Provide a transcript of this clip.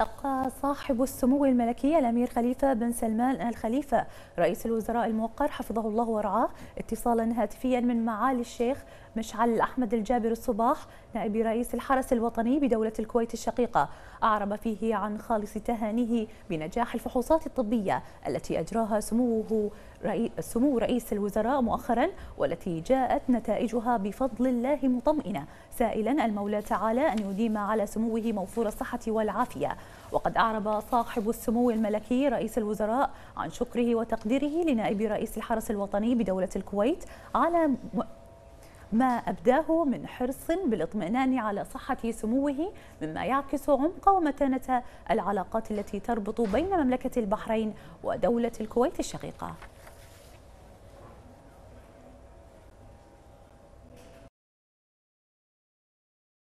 ألقى صاحب السمو الملكي الأمير خليفة بن سلمان الخليفة رئيس الوزراء الموقر حفظه الله ورعاه اتصالا هاتفيا من معالي الشيخ مشعل أحمد الجابر الصباح نائب رئيس الحرس الوطني بدولة الكويت الشقيقة أعرب فيه عن خالص تهانيه بنجاح الفحوصات الطبية التي أجراها سموه رئي سمو رئيس الوزراء مؤخرا والتي جاءت نتائجها بفضل الله مطمئنة سائلا المولى تعالى أن يديم على سموه موفور الصحة والعافية وقد أعرب صاحب السمو الملكي رئيس الوزراء عن شكره وتقديره لنائب رئيس الحرس الوطني بدولة الكويت على ما أبداه من حرص بالاطمئنان على صحة سموه مما يعكس عمق ومتانة العلاقات التي تربط بين مملكة البحرين ودولة الكويت الشقيقة